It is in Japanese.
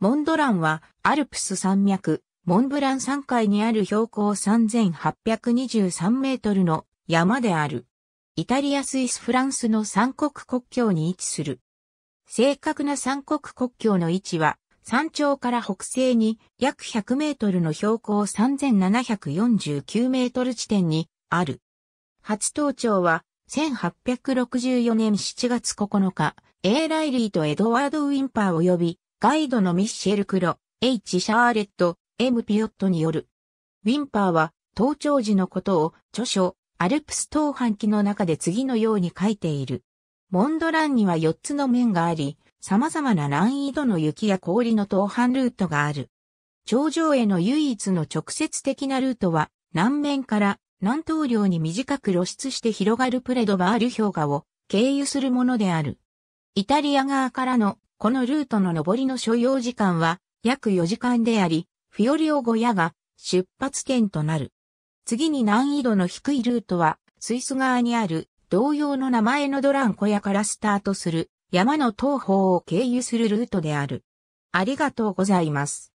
モンドランはアルプス山脈、モンブラン山海にある標高3823メートルの山である。イタリア、スイス、フランスの三国国境に位置する。正確な三国国境の位置は、山頂から北西に約100メートルの標高3749メートル地点にある。初登頂は1864年7月9日、エーライリーとエドワード・ウィンパー及びガイドのミッシェル・クロ、H・ シャーレット、M・ ピヨットによる。ウィンパーは、登頂時のことを、著書、アルプス東半期の中で次のように書いている。モンドランには4つの面があり、様々な難易度の雪や氷の東半ルートがある。頂上への唯一の直接的なルートは、南面から南東領に短く露出して広がるプレドバール氷河を経由するものである。イタリア側からのこのルートの上りの所要時間は約4時間であり、フィオリオ小屋が出発点となる。次に難易度の低いルートは、スイス側にある同様の名前のドラン小屋からスタートする山の東方を経由するルートである。ありがとうございます。